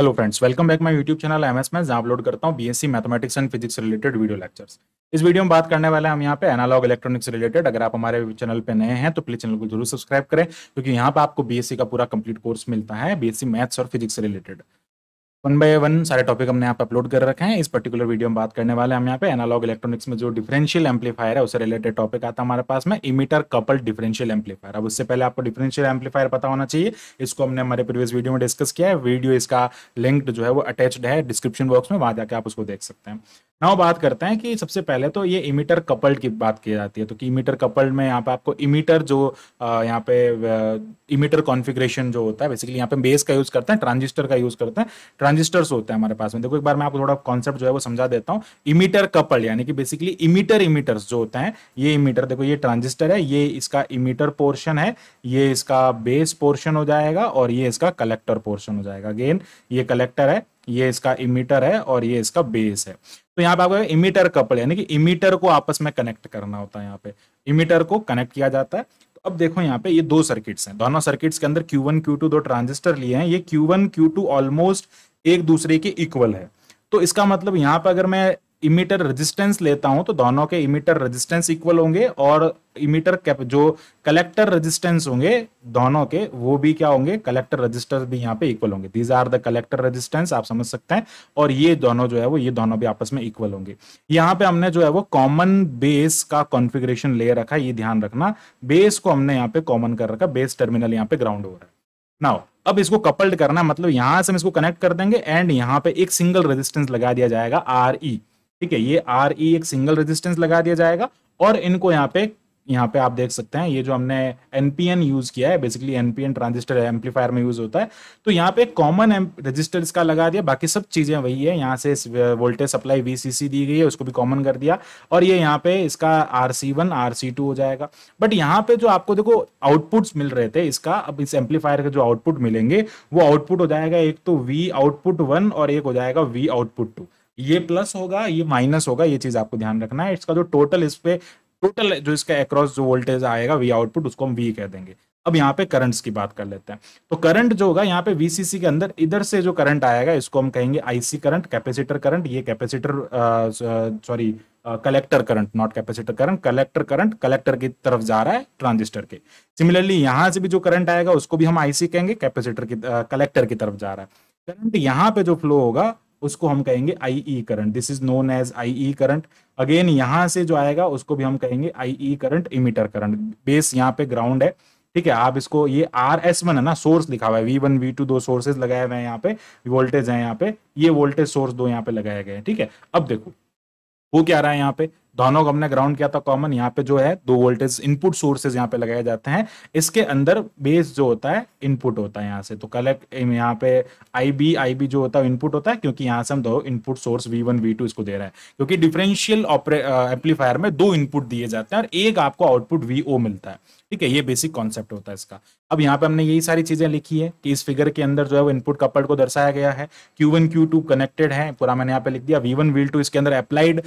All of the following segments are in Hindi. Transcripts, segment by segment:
Hello friends welcome back my YouTube channel M S मैं जहाँ अपलोड करता हूँ BSc mathematics and physics related video lectures इस वीडियो में बात करने वाले हम यहाँ पे एनालॉग इलेक्ट्रॉनिक्स रिलेटेड अगर आप हमारे चैनल पे नए हैं तो प्लीज चैनल को जरूर सब्सक्राइब करें क्योंकि यहाँ पे आपको बीएससी का पूरा कंप्लीट कोर्स मिलता है बीएससी मैथ्स और physics related one by one सारे टॉपिक हमने यहाँ पे अपलोड कर रखे हैं इस पर्टिकुलर वीडियो में बात करने वाले हम यहाँ पे एनालॉग इलेक्ट्रॉनिक्स में जो डिफरेंशियल एम्पलीफायर है उससे रिलेटेड टॉपिक आता है हमारे पास में इमीटर कपल डिफरेंशियल एम्पलीफायर अब उससे पहले आपको डिफरेंशियल एम्पलीफायर पता होना चाहिए इसको हमने हमारे प्रीवियस वीडियो में डिस्कस किया है वीडियो इसका लिंक जो है वो अटैच्ड है डिस्क्रिप्शन बॉक्स में वहाँ जाकर आप उसको देख सकते हैं नाउ बात करते हैं कि सबसे पहले तो ये इमीटर कपल्ड की बात की जाती है तो कि इमीटर कपल्ड में यहाँ पे आपको इमीटर जो यहाँ पे इमीटर कॉन्फ़िगरेशन जो होता है बेसिकली यहाँ पे बेस का यूज़ करते हैं ट्रांजिस्टर का यूज़ करते हैं ट्रांजिस्टर्स होते हैं हमारे पास में देखो एक बार मैं आपको थोड़ा कॉन्सेप्ट जो है वो समझा देता हूँ इमीटर कपल यानी कि बेसिकली इमीटर इमीटर्स जो होते हैं ये इमीटर देखो ये ट्रांजिस्टर है ये इसका इमीटर पोर्शन है ये इसका बेस पोर्शन हो जाएगा और ये इसका कलेक्टर पोर्शन हो जाएगा अगेन ये कलेक्टर है ये इसका इमीटर है और ये इसका बेस है तो यहाँ पे आपको इमीटर कपल यानी कि इमीटर को आपस में कनेक्ट करना होता है यहाँ पे इमीटर को कनेक्ट किया जाता है तो अब देखो यहाँ पे ये दो सर्किट्स हैं दोनों सर्किट्स के अंदर Q1 Q2 दो ट्रांजिस्टर लिए हैं ये Q1 Q2 ऑलमोस्ट एक दूसरे के इक्वल है तो इसका मतलब यहाँ पर अगर मैं इमीटर रेजिस्टेंस लेता हूं तो दोनों के इमीटर रेजिस्टेंस इक्वल होंगे और इमीटर जो कलेक्टर रेजिस्टेंस होंगे दोनों के वो भी क्या होंगे कलेक्टर रजिस्टर भी यहाँ पे इक्वल होंगे these are the collector resistance आप समझ सकते हैं और ये दोनों जो है वो ये दोनों भी आपस में इक्वल होंगे यहाँ पे हमने जो है वो कॉमन बेस का कॉन्फिग्रेशन ले रखा है ये ध्यान रखना बेस को हमने यहाँ पे कॉमन कर रखा बेस टर्मिनल यहाँ पे ग्राउंड हो रहा है नाउ अब इसको कपल्ड करना मतलब यहां से हम इसको कनेक्ट कर देंगे एंड यहाँ पे एक सिंगल रेजिस्टेंस लगा दिया जाएगा आर ई e। ठीक है ये आर ई e एक सिंगल रेजिस्टेंस लगा दिया जाएगा और इनको यहाँ पे यहाँ पे आप देख सकते हैं ये जो हमने एनपीएन यूज किया है बेसिकली एनपीएन ट्रांजिस्टर एम्पलीफायर में यूज होता है तो यहाँ पे कॉमन रजिस्टर इसका लगा दिया बाकी सब चीजें वही है यहाँ से वोल्टेज सप्लाई वीसीसी दी गई है उसको भी कॉमन कर दिया और ये यहाँ पे इसका R C one R C two हो जाएगा बट यहाँ पे जो आपको देखो आउटपुट मिल रहे थे इसका अब इस एम्पलीफायर का जो आउटपुट मिलेंगे वो आउटपुट हो जाएगा एक तो वी आउटपुट वन और एक हो जाएगा वी आउटपुट टू ये प्लस होगा ये माइनस होगा ये चीज आपको ध्यान रखना है इसका जो टोटल इस पे टोटल जो इसका अक्रॉस जो वोल्टेज आएगा वी आउटपुट उसको हम वी कह देंगे अब यहाँ पे करंट्स की बात कर लेते हैं तो करंट जो होगा यहाँ पे वीसीसी के अंदर इधर से जो करंट आएगा इसको हम कहेंगे आईसी करंट कैपेसिटर करंट ये capacitor sorry collector current not capacitor current collector current collector की तरफ जा रहा है ट्रांजिस्टर के सिमिलरली यहाँ से भी जो करंट आएगा उसको भी हम आईसी कहेंगे कैपेसिटर की कलेक्टर की तरफ जा रहा है करंट यहाँ पे जो फ्लो होगा उसको हम कहेंगे IE e current this is known as IE current again यहां से जो आएगा उसको भी हम कहेंगे IE e current emitter current base यहाँ पे ग्राउंड है ठीक है आप इसको ये आर एस वन है ना सोर्स लिखा हुआ है वी वन वी टू दो सोर्सेज लगाए हुए हैं यहाँ पे वोल्टेज है यहाँ पे ये वोल्टेज सोर्स दो यहाँ पे लगाए गए हैं ठीक है अब देखो वो क्या रहा है यहाँ पे दोनों को हमने ग्राउंड किया था कॉमन यहाँ पे जो है दो वोल्टेज इनपुट सोर्सेज यहाँ पे लगाए जाते हैं इसके अंदर बेस जो होता है इनपुट होता है यहाँ से तो कलेक्ट यहाँ पे आई बी आई बी जो होता है इनपुट होता है क्योंकि यहाँ से हम दो input source V one V two इसको दे रहा है क्योंकि डिफरेंशियल एम्पलीफायर में दो इनपुट दिए जाते हैं और एक आपको आउटपुट वी ओ मिलता है ठीक है ये बेसिक कॉन्सेप्ट होता है इसका अब यहाँ पे हमने यही सारी चीजें लिखी है कि इस फिगर के अंदर जो है वो इनपुट कपल को दर्शाया गया है Q one Q two connected है पूरा मैंने यहाँ पे लिख दिया V1 V2 इसके अंदर अप्लाइड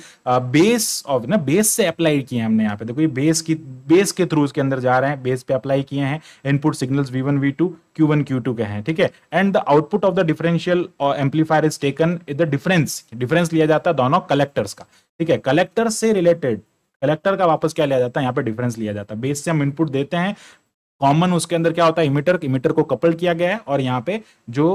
बेस ऑफ ना बेस से अप्लाई किए हमने यहाँ पे देखो ये बेस की बेस के थ्रू इसके अंदर जा रहे हैं बेस पे अप्लाई किए हैं input signal V one V two Q one Q two के हैं ठीक है and the output of the differential amplifier is taken the difference difference लिया जाता है दोनों कलेक्टर्स का ठीक है कलेक्टर से रिलेटेड कलेक्टर का वापस क्या लिया जाता है यहाँ पे डिफरेंस लिया जाता है बेस से हम इनपुट देते हैं कॉमन उसके अंदर क्या होता है इमिटर इमिटर को कपल किया गया है और यहाँ पे जो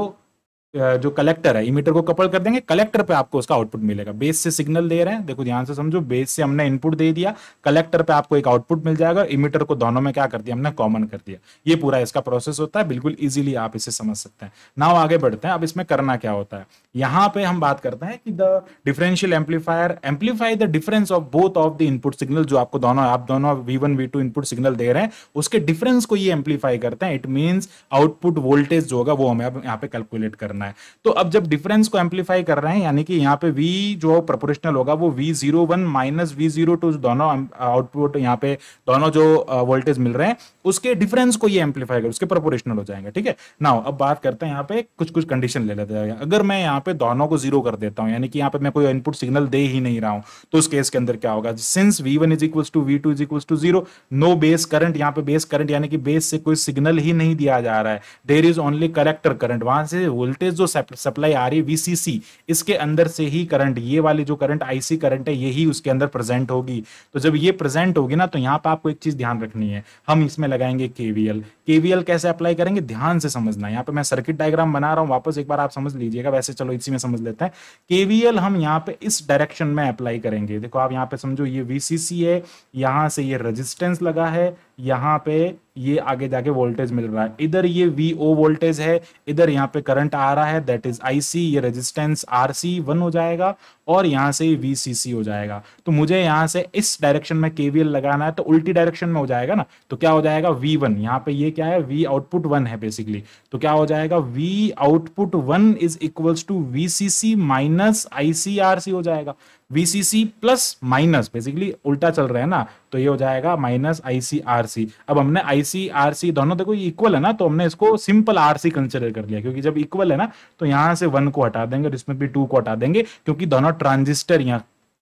जो कलेक्टर है इमीटर को कपल कर देंगे कलेक्टर पे आपको उसका आउटपुट मिलेगा बेस से सिग्नल दे रहे हैं देखो ध्यान से समझो बेस से हमने इनपुट दे दिया कलेक्टर पे आपको एक आउटपुट मिल जाएगा इमीटर को दोनों में क्या कर दिया हमने कॉमन कर दिया ये पूरा इसका प्रोसेस होता है बिल्कुल ईजिली आप इसे समझ सकते हैं नाव आगे बढ़ते हैं अब इसमें करना क्या होता है यहाँ पे हम बात करते हैं कि the differential amplifier amplify the difference of both of the input signal जो आपको दोनों आप दोनों V one V two input signal दे रहे हैं उसके डिफरेंस को ये एम्पलीफाई करते हैं इट मीन्स आउटपुट वोल्टेज जो होगा वो हमें यहाँ पे कैलकुलेट करना करना है तो अब जब डिफरेंस को एम्पलीफाई कर रहे हैं यानी कि यहाँ पे वी जो प्रपोर्शनल होगा वो V zero one minus V zero two दोनों आउटपुट यहाँ पे दोनों जो वोल्टेज मिल रहे हैं उसके डिफरेंस को ये एम्पलीफाई कर उसके प्रपोर्शनल हो जाएंगे ठीक है ना अब बात करते हैं यहाँ पे कुछ कुछ कंडीशन ले लेते हैं अगर मैं यहाँ पे दोनों को जीरो कर देता हूँ यानी कि यहाँ पे मैं कोई इनपुट सिग्नल दे ही नहीं रहा हूँ तो उस केस के अंदर क्या होगा since V one is equal to V two is equal to zero no base current यहाँ पे बेस करंट यानी कि बेस से कोई सिग्नल ही नहीं दिया जा रहा है there is only collector current वहां से वोल्टेज वोल्टेज जो सप्लाई आ रही है वीसीसी इसके अंदर से ही करंट ये वाले जो करंट आईसी करंट है यही उसके अंदर प्रेजेंट होगी तो जब ये प्रेजेंट होगी ना तो यहाँ पर आपको एक चीज ध्यान रखनी है हम इसमें लगाएंगे केवीएल केवीएल कैसे अप्लाई करेंगे ध्यान से समझना यहाँ पे मैं सर्किट डायग्राम बना रहा हूँ वापस एक बार आप समझ लीजिएगा वैसे चलो इसी में समझ लेते हैं केवीएल हम यहाँ पे इस डायरेक्शन में अप्लाई करेंगे देखो आप यहाँ पे समझो ये वीसीसी है यहाँ से ये रजिस्टेंस लगा है यहाँ पे ये आगे जाके वोल्टेज मिल रहा है इधर ये वी ओ वोल्टेज है इधर यहाँ पे करंट आ रहा है दैट इज आई सी ये रेजिस्टेंस आर सी वन हो जाएगा और यहाँ से वी सी सी हो जाएगा तो मुझे यहाँ से इस डायरेक्शन में केवीएल लगाना है तो उल्टी डायरेक्शन में हो जाएगा ना तो क्या हो जाएगा वी वन यहाँ पे ये क्या है वी आउटपुट वन है बेसिकली तो क्या हो जाएगा V output one is equals to V C C minus I C R C हो जाएगा वीसीसी प्लस माइनस बेसिकली उल्टा चल रहा है ना तो ये हो जाएगा माइनस आईसीआरसी अब हमने आईसीआरसी दोनों देखो इक्वल है ना तो हमने इसको सिंपल आरसी कंसिडर कर लिया क्योंकि जब इक्वल है ना तो यहां से वन को हटा देंगे और इसमें भी टू को हटा देंगे क्योंकि दोनों ट्रांजिस्टर यहाँ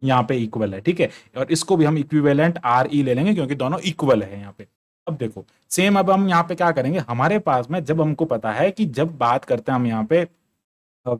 यहाँ पे इक्वल है ठीक है और इसको भी हम इक्विवेलेंट आर ई ले लेंगे क्योंकि दोनों इक्वल है यहाँ पे अब देखो सेम अब हम यहाँ पे क्या करेंगे हमारे पास में जब हमको पता है कि जब बात करते हैं हम यहाँ पे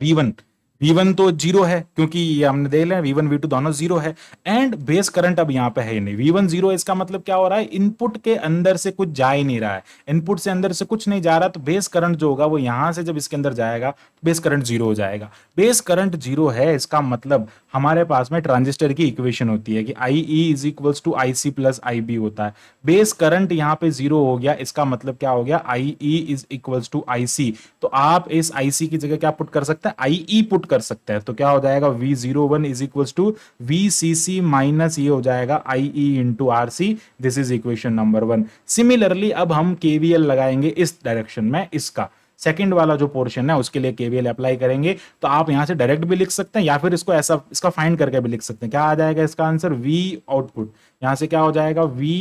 वी वन uh, V1 तो जीरो है क्योंकि ये हमने देख लिया वी टू दोनों जीरो है एंड बेस करंट अब यहाँ पे है ही नहीं V1 जीरो इसका मतलब क्या हो रहा है इनपुट के अंदर से कुछ जा ही नहीं रहा है इनपुट से अंदर से कुछ नहीं जा रहा तो बेस करंट जो होगा वो यहाँ से जब इसके अंदर जाएगा बेस करंट जीरो हो जाएगा बेस करंट जीरो है इसका मतलब हमारे पास में ट्रांजिस्टर की इक्वेशन होती है कि I E is equals to I C plus I B होता है बेस करंट यहाँ पे जीरो हो गया इसका मतलब क्या हो गया I E is equals to I C तो आप इस आई सी की जगह क्या पुट कर सकते हैं आई ई पुट पुट कर सकते हैं तो क्या हो जाएगा V zero one is equals to V C C minus ये हो जाएगा I E into R C this is equation number one similarly अब हम के वी एल लगाएंगे इस डायरेक्शन में इसका सेकेंड वाला जो पोर्शन है उसके लिए केवीएल अप्लाई करेंगे तो आप यहाँ से डायरेक्ट भी लिख सकते हैं या फिर इसको ऐसा इसका फाइंड करके भी लिख सकते हैं क्या आ जाएगा इसका आंसर वी आउटपुट यहाँ से क्या हो जाएगा V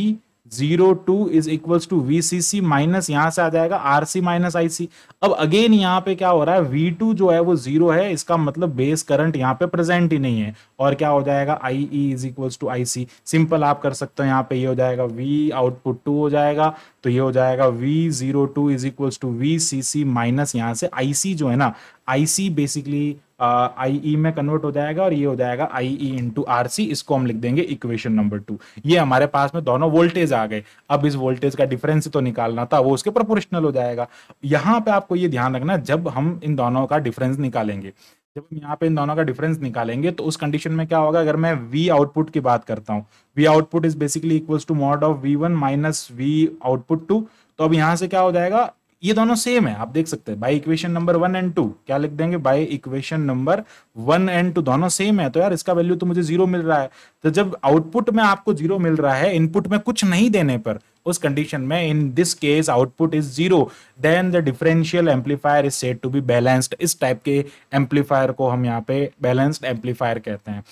zero two is equal to V C C minus यहां से आ जाएगा आर सी माइनस आई सी अब अगेन यहाँ पे क्या हो रहा है वी टू जो है वो जीरो है इसका मतलब बेस करंट यहाँ पे प्रेजेंट ही नहीं है और क्या हो जाएगा I E is equal to I C simple आप कर सकते हो यहाँ पे ये हो जाएगा वी आउटपुट टू हो जाएगा तो ये हो जाएगा V zero two is equal to V C C minus यहाँ से आई सी जो है ना I C basically I uh, E e में कन्वर्ट हो जाएगा और ये हो जाएगा आई ई इंटू आर सी इसको हम लिख देंगे इक्वेशन नंबर टू ये हमारे पास में दोनों वोल्टेज आ गए अब इस वोल्टेज का डिफरेंस तो निकालना था वो उसके प्रोपोर्शनल हो जाएगा यहाँ पे आपको ये ध्यान रखना जब हम इन दोनों का डिफरेंस निकालेंगे जब हम यहाँ पे इन दोनों का डिफरेंस निकालेंगे तो उस कंडीशन में क्या होगा अगर मैं वी आउटपुट की बात करता हूँ V output is basically equals to mod of V one minus V output two तो अब यहाँ से क्या हो जाएगा ये दोनों सेम है आप देख सकते हैं by equation number one and two क्या लिख देंगे by equation number one and two दोनों सेम है तो यार इसका वैल्यू तो मुझे जीरो मिल रहा है तो जब आउटपुट में आपको जीरो मिल रहा है इनपुट में कुछ नहीं देने पर उस कंडीशन में in this case output is zero then the differential amplifier is set to be balanced इस टाइप के एम्पलीफायर को हम यहाँ पे बैलेंस्ड एम्पलीफायर कहते हैं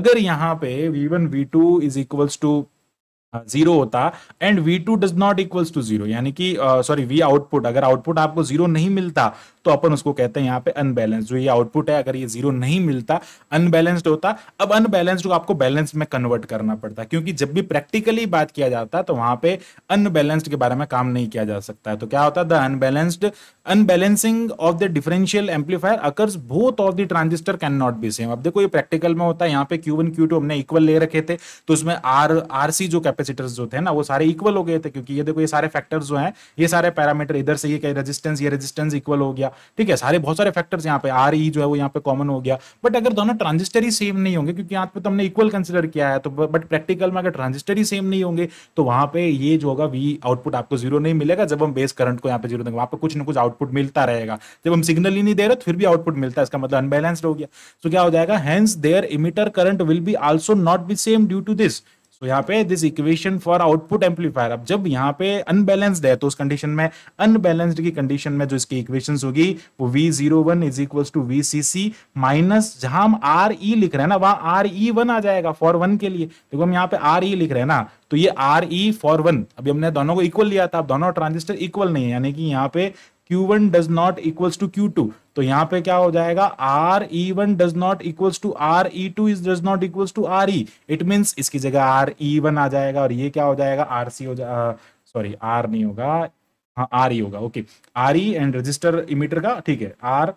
अगर यहाँ पे V one V two is equals to zero हाँ, होता and V two does not equals to zero यानी कि सॉरी वी आउटपुट अगर आउटपुट आपको जीरो नहीं मिलता तो अपन उसको कहते हैं यहाँ पे अनबैलेंस जो ये आउटपुट है अगर ये जीरो नहीं मिलता अनबैलेंस्ड होता अब अनबैलेंस्ड को आपको बैलेंस में कन्वर्ट करना पड़ता है क्योंकि जब भी प्रैक्टिकली बात किया जाता है तो वहां पे अनबैलेंस्ड के बारे में काम नहीं किया जा सकता है तो क्या होता है the unbalanced unbalancing of the differential amplifier occurs both of the transistor can not be same अब देखो ये प्रैक्टिकल में होता है यहाँ पे क्यू वन क्यू टू हमने इक्वल ले रखे थे तो उसमें आर आर सी जो कैपेसिटर्स जो थे ना वो सारे इक्वल हो गए थे क्योंकि ये देखो ये सारे फैक्टर्स जो हैं ये सारे पैरामीटर इधर से ये रजिस्टेंस ये रजिस्टेंस इक्वल हो गया ठीक है सारे बहुत सारे फैक्टर्स यहाँ पे आर ई जो है वो यहाँ पे कॉमन हो गया बट अगर दोनों ट्रांजिस्टर ही सेम नहीं होंगे क्योंकि यहाँ पे तो हमने इक्वल कंसिडर किया है तो बट प्रैक्टिकल में अगर ट्रांजिस्टर ही सेम नहीं होंगे तो वहाँ पे ये जो होगा वी आउटपुट आपको जीरो नहीं मिलेगा जब हम बेस करंट को यहाँ पे जीरो देंगे वहाँ पर कुछ ना कुछ आउटपुट मिलता रहेगा जब हम सिग्नल ही नहीं दे रहे तो फिर भी आउटपुट मिलता है इसका मतलब अनबैलेंस हो गया तो क्या हो जाएगा hence their emitter current will be also not be same due to this तो यहाँ पे this equation for output amplifier अब जब यहाँ पे अनबैलेंस्ड है तो उस कंडीशन में अनबैलेंस्ड की कंडीशन में जो इसकी इक्वेशन होगी वो V zero one is equal to V C C minus जहां हम आर ई e लिख रहे हैं ना वहां आर ई वन आ जाएगा फॉर वन के लिए देखो हम यहाँ पे आर ई e लिख रहे हैं ना तो ये आर ई फॉर वन अभी हमने दोनों को इक्वल लिया था अब दोनों ट्रांजिस्टर इक्वल नहीं है यानी कि यहाँ पे Q1 does not equals to Q तो यहाँ पे क्या हो जाएगा R E one does not equals to R E two is does not equals to R E it means इसकी जगह आर ई वन आ जाएगा और ये क्या हो जाएगा आर सी हो जाएगा सॉरी आर नहीं होगा हाँ आर ई e होगा okay R E and resistor emitter का ठीक है आर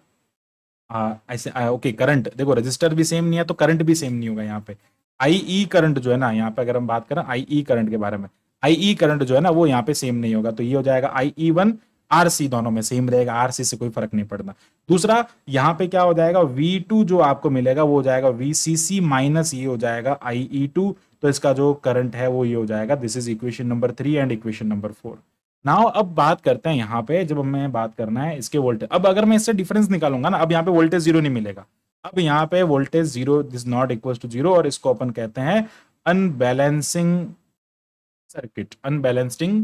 ऐसे ओके करंट देखो रजिस्टर भी सेम नहीं है तो करंट भी सेम नहीं होगा यहाँ पे आई ई करंट जो है ना यहाँ पे अगर हम बात करें आई ई करंट के बारे में आई ई करंट जो है ना वो यहाँ पे सेम नहीं होगा तो ये हो जाएगा आई ई वन आरसी दोनों में सेम रहेगा आरसी से कोई फर्क नहीं पड़ता दूसरा यहाँ पे क्या हो जाएगा वी टू जो आपको मिलेगा वो हो जाएगा वी सी सी माइनस ये हो जाएगा आई ई टू तो इसका जो करंट है वो ये हो जाएगा this is equation number three and equation number four now अब बात करते हैं यहाँ पे जब हमें बात करना है इसके वोल्टेज अब अगर मैं इससे डिफरेंस निकालूंगा ना अब यहाँ पे वोल्टेज जीरो नहीं मिलेगा अब यहाँ पे voltage zero this not equal to zero और इसको अपन कहते हैं अनबैलेंसिंग सर्किट अनबैलेंसिंग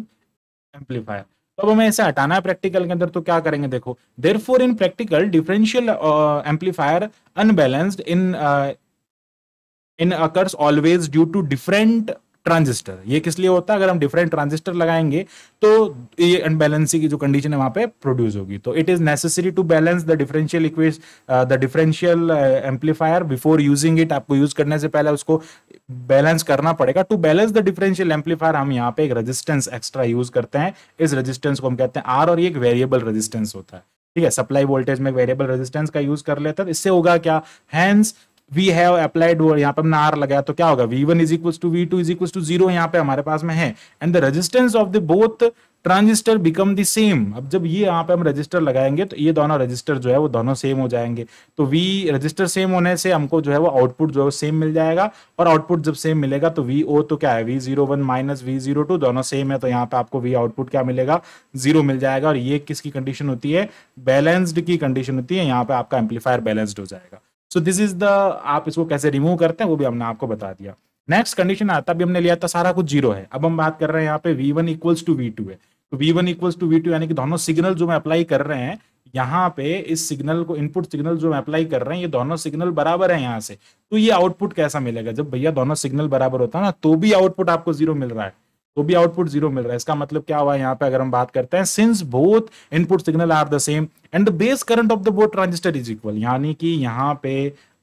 एम्पलीफायर तो अब हमें इसे हटाना है प्रैक्टिकल के अंदर तो क्या करेंगे देखो therefore in practical differential amplifier unbalanced in in occurs always due to different transistor ये किस लिए होता है अगर हम डिफरेंट ट्रांजिस्टर लगाएंगे तो ये अनबैलेंसी की जो कंडीशन है वहां पे प्रोड्यूस होगी तो it is necessary to balance the differential equation the differential amplifier before using it आपको यूज करने से पहले उसको बैलेंस करना पड़ेगा to balance the differential amplifier हम यहाँ पे एक रजिस्टेंस एक्स्ट्रा यूज करते हैं इस रजिस्टेंस को हम कहते हैं आर और ये एक वेरिएबल रजिस्टेंस होता है ठीक है सप्लाई वोल्टेज में वेरिएबल रेजिस्टेंस का यूज कर लेता है तो इससे होगा क्या हैंस वी हैव अप्लाइड यहाँ पे हमने आर लगाया तो क्या होगा V one is equal to V two is equal to zero यहाँ पे हमारे पास में है and the resistance of the both transistor become the same अब जब ये यहाँ पे हम रजिस्टर लगाएंगे तो ये दोनों रजिस्टर जो है वो दोनों सेम हो जाएंगे तो वी रजिस्टर सेम होने से हमको जो है वो आउटपुट जो है वो सेम मिल जाएगा और आउटपुट जब सेम मिलेगा तो वी ओ तो क्या है V zero one minus V zero two दोनों सेम है तो यहाँ पे आपको वी आउटपुट क्या मिलेगा जीरो मिल जाएगा और ये किसकी कंडीशन होती है बैलेंस्ड की कंडीशन होती है यहाँ पे आपका एम्पलीफायर बैलेंस्ड हो जाएगा सो दिस इज द आप इसको कैसे रिमूव करते हैं वो भी हमने आपको बता दिया नेक्स्ट कंडीशन आता अभी हमने लिया था सारा कुछ जीरो है अब हम बात कर रहे हैं यहाँ पे V one equals to V two है तो V one equals to V two यानी कि दोनों सिग्नल जो मैं अप्लाई कर रहे हैं यहाँ पे इस सिग्नल को इनपुट सिग्नल जो मैं अप्लाई कर रहे हैं ये दोनों सिग्नल बराबर है यहाँ से तो ये आउटपुट कैसा मिलेगा जब भैया दोनों सिग्नल बराबर होता है ना तो भी आउटपुट आपको जीरो मिल रहा है तो भी आउटपुट जीरो मिल रहा है इसका मतलब क्या हुआ यहाँ पे अगर हम बात करते हैं since both input signal are the same and the base current of the both transistor is equal यानी कि यहाँ पे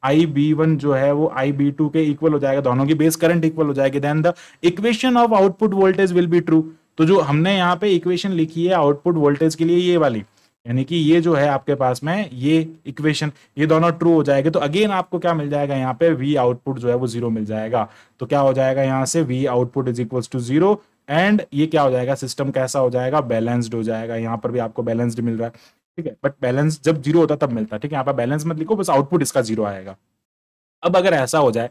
आई बी वन जो है वो आई बी टू के इक्वल हो जाएगा दोनों की बेस करंट इक्वल हो जाएगी then the equation of output voltage will be true तो जो हमने यहाँ पे इक्वेशन लिखी है आउटपुट वोल्टेज के लिए ये वाली यानी कि ये जो है आपके पास में ये इक्वेशन ये दोनों ट्रू हो जाएंगे तो अगेन आपको क्या मिल जाएगा यहाँ पे वी आउटपुट जो है वो जीरो मिल जाएगा तो क्या हो जाएगा यहाँ से V output is equal to zero and ये क्या हो जाएगा सिस्टम कैसा हो जाएगा बैलेंस्ड हो जाएगा यहाँ पर भी आपको बैलेंस्ड मिल रहा है ठीक है बट बैलेंस जब जीरो होता तब मिलता है ठीक है यहाँ पर बैलेंस मत लिखो बस आउटपुट इसका जीरो आएगा अब अगर ऐसा हो जाए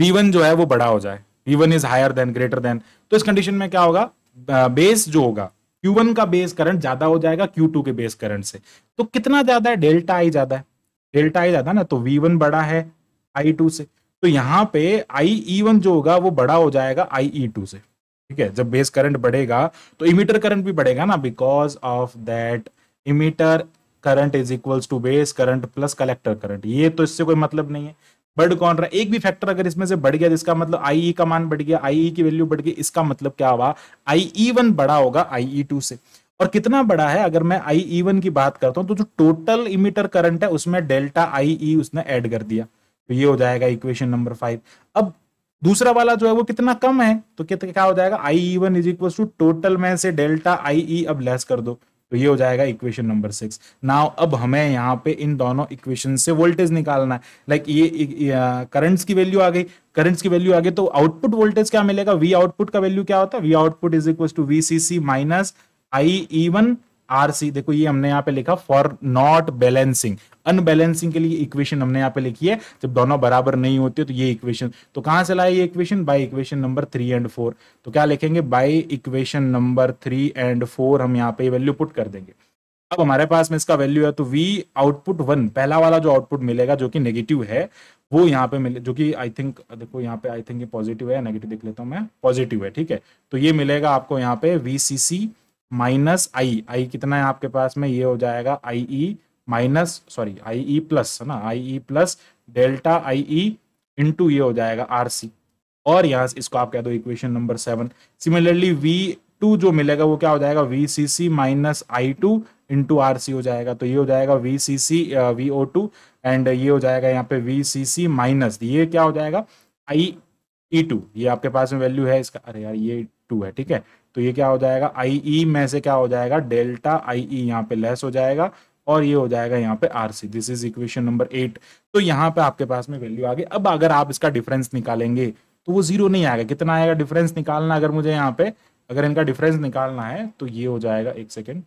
वी जो है वो बड़ा हो जाए V is higher than greater than तो इस कंडीशन में क्या होगा बेस जो होगा Q1 का बेस करंट ज्यादा हो जाएगा Q2 के बेस करंट से तो कितना ज्यादा है डेल्टा आई ज्यादा है डेल्टा आई ज्यादा ना तो V1 बड़ा है I2 से तो यहाँ पे IE1 जो होगा वो बड़ा हो जाएगा IE2 से ठीक है जब बेस करंट बढ़ेगा तो इमीटर करंट भी बढ़ेगा ना because of that emitter current is equals to base current plus collector current ये तो इससे कोई मतलब नहीं है बढ़ कौन रहा एक भी फैक्टर अगर इसमें से बढ़ गया जिसका मतलब आई e का मान बढ़ गया आई e की वैल्यू बढ़ गई इसका मतलब क्या हुआ आई e बड़ा होगा आई से और कितना बड़ा है अगर मैं आई ई वन की बात करता हूं तो जो टोटल इमीटर करंट है उसमें डेल्टा आई ई उसने ऐड कर दिया तो ये हो जाएगा इक्वेशन नंबर फाइव अब दूसरा वाला जो है वो कितना कम है तो क्या हो जाएगा I E one is equal to total में से डेल्टा आई ई अब लेस कर दो तो ये हो जाएगा इक्वेशन नंबर सिक्स नाउ अब हमें यहाँ पे इन दोनों इक्वेशन से वोल्टेज निकालना है लाइक like ये करंट्स की वैल्यू आ गई करंट्स की वैल्यू आ गई तो आउटपुट वोल्टेज क्या मिलेगा वी आउटपुट का वैल्यू क्या होता है V output is equal to V C C minus I E one RC देखो ये हमने यहाँ पे लिखा फॉर नॉट बैलेंसिंग अनबैलेंसिंग के लिए इक्वेशन हमने यहाँ पे लिखी है जब दोनों बराबर नहीं होती है तो ये इक्वेशन तो कहां से लाए ये equation by equation number three and four तो क्या लिखेंगे by equation number three and four हम यहाँ पे वैल्यू पुट कर देंगे अब हमारे पास में इसका वैल्यू है तो वी आउटपुट वन पहला वाला जो आउटपुट मिलेगा जो कि नेगेटिव है वो यहाँ पे मिले जो कि आई थिंक देखो यहाँ पे आई थिंक ये पॉजिटिव है नेगेटिव देख लेता हूँ मैं पॉजिटिव है ठीक है तो ये मिलेगा आपको यहाँ पे वी सी सी माइनस आई आई कितना है आपके पास में ये हो जाएगा I E minus sorry I E plus है ना I E plus delta I E into ये हो जाएगा आर सी और यहाँ इसको आप कह दो equation number seven similarly V two जो मिलेगा वो क्या हो जाएगा V C C minus I two into R C हो जाएगा तो ये हो जाएगा V C C V O two and ये हो जाएगा यहाँ पे वी सी सी माइनस ये क्या हो जाएगा आई ई टू ये आपके पास में वैल्यू है इसका अरे यार ये टू है ठीक है तो ये क्या हो जाएगा आई ई e में से क्या हो जाएगा डेल्टा आई ई e यहाँ पे लेस हो जाएगा और ये हो जाएगा यहाँ पे R C this is equation number eight तो यहाँ पे आपके पास में वैल्यू आ गई अब अगर आप इसका डिफरेंस निकालेंगे तो वो जीरो नहीं आएगा कितना आएगा डिफरेंस निकालना अगर मुझे यहाँ पे अगर इनका डिफरेंस निकालना है तो ये हो जाएगा एक सेकेंड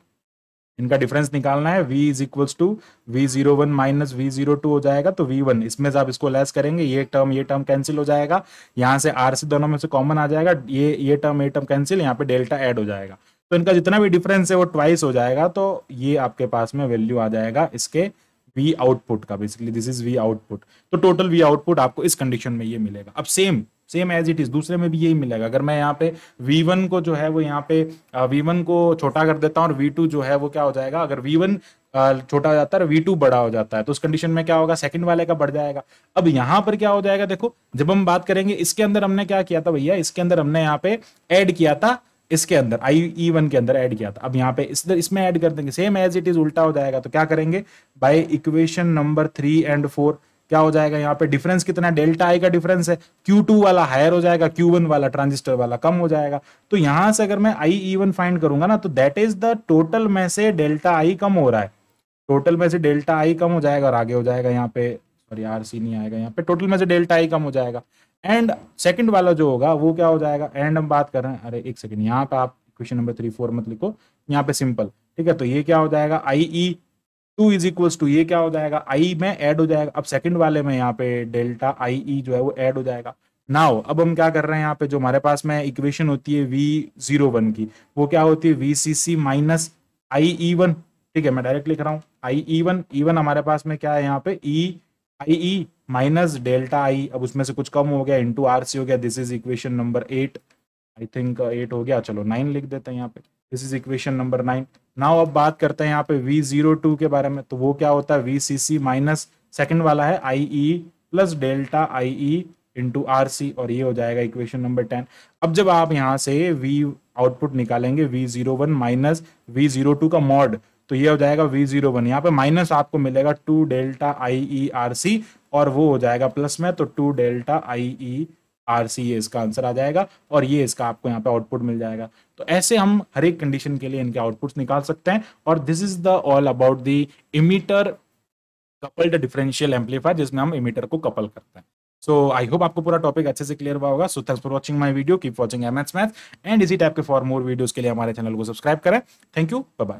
इनका डिफरेंस निकालना है v is equals to V zero one minus V zero two हो जाएगा तो वन इसमें से आप इसको लेस करेंगे ये टर्म ये टर्म कैंसिल हो जाएगा यहाँ से r से दोनों में से कॉमन आ जाएगा ये ये टर्म ये टर्म कैंसिल यहाँ पे डेल्टा ऐड हो जाएगा तो इनका जितना भी डिफरेंस है वो ट्वाइस हो जाएगा तो ये आपके पास में वैल्यू आ जाएगा इसके वी आउटपुट का basically this is V output तो टोटल वी आउटपुट आपको इस कंडीशन में ये मिलेगा अब same same as it is दूसरे में भी यही मिलेगा अगर मैं यहाँ पे v1 को जो है वो यहाँ पे v1 को छोटा कर देता हूँ और v2 जो है वो क्या हो जाएगा अगर v1 छोटा हो जाता है वी टू बड़ा हो जाता है तो उस कंडीशन में क्या होगा सेकंड वाले का बढ़ जाएगा अब यहाँ पर क्या हो जाएगा देखो जब हम बात करेंगे इसके अंदर हमने क्या किया था भैया इसके अंदर हमने यहाँ पे एड किया था इसके अंदर आई ई वन के अंदर ऐड किया था अब यहाँ पे इस इसमें ऐड कर देंगे सेम एज इट इज उल्टा हो जाएगा तो क्या करेंगे by equation number three and four क्या हो जाएगा यहाँ पे डिफरेंस कितना डेल्टा आई का डिफरेंस है क्यू टू वाला हायर हो जाएगा क्यू वन वाला ट्रांजिस्टर वाला कम हो जाएगा तो यहां से अगर मैं आई इवन फाइंड करूंगा ना तो दैट इज द टोटल में से डेल्टा आई कम हो रहा है टोटल में से डेल्टा आई कम हो जाएगा और आगे हो जाएगा यहाँ पे सॉरी आर सी नहीं आएगा यहाँ पे टोटल में से डेल्टा आई कम हो जाएगा एंड सेकंड वाला जो होगा वो क्या हो जाएगा एंड हम बात कर रहे हैं अरे एक सेकंड यहाँ पे आप क्वेश्चन नंबर थ्री फोर मत लिखो यहाँ पे सिंपल ठीक है तो ये क्या हो जाएगा I E e two is equals to ये क्या हो जाएगा आई में एड हो जाएगा अब सेकंड वाले में यहाँ पे डेल्टा आई ई e जो है वो एड हो जाएगा नाउ अब हम क्या कर रहे हैं यहाँ पे जो हमारे पास में इक्वेशन होती है वी जीरो वन की वो क्या होती है V C C minus I E one ठीक है मैं डायरेक्ट लिख रहा हूँ आई ई वन ई वन हमारे पास में क्या है यहाँ पे ई आई ई माइनस डेल्टा आई अब उसमें से कुछ कम हो गया इंटू आर सी हो गया this is equation number eight I think eight हो गया चलो नाइन लिख देते हैं यहाँ पे this is equation number nine now अब बात करते हैं यहाँ पे वी जीरो टू के बारे में तो वो क्या होता है V C C minus second वाला है I E plus delta I E into R C और ये हो जाएगा इक्वेशन नंबर टेन अब जब आप यहाँ से वी आउटपुट निकालेंगे V zero one minus V zero two का मॉड तो ये हो जाएगा वी जीरो वन यहाँ पे माइनस आपको मिलेगा two delta I E R C और वो हो जाएगा प्लस में तो two delta I E R C ये इसका आंसर आ जाएगा और ये इसका आपको यहाँ पे आउटपुट मिल जाएगा तो ऐसे हम हर एक कंडीशन के लिए इनके आउटपुट्स निकाल सकते हैं और this is the all about the emitter coupled differential amplifier जिसमें हम इमीटर को कपल करते हैं सो आई होप आपको पूरा टॉपिक अच्छे से क्लियर हुआ होगा so thanks for watching my video keep watching M S math and इसी टाइप के फॉर मोर वीडियोज के लिए हमारे चैनल को सब्सक्राइब करें थैंक यू बाय